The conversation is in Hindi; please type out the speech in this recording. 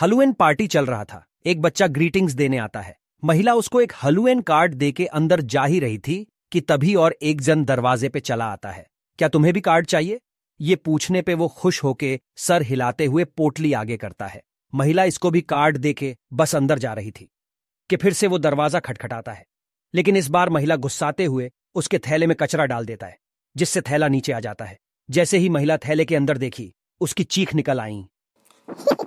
हलुएन पार्टी चल रहा था एक बच्चा ग्रीटिंग्स देने आता है महिला उसको एक हलुएन कार्ड देके अंदर जा ही रही थी कि तभी और एक जन दरवाजे पे चला आता है क्या तुम्हें भी कार्ड चाहिए ये पूछने पे वो खुश होके सर हिलाते हुए पोटली आगे करता है महिला इसको भी कार्ड देके बस अंदर जा रही थी कि फिर से वो दरवाजा खटखटाता है लेकिन इस बार महिला गुस्साते हुए उसके थैले में कचरा डाल देता है जिससे थैला नीचे आ जाता है जैसे ही महिला थैले के अंदर देखी उसकी चीख निकल आई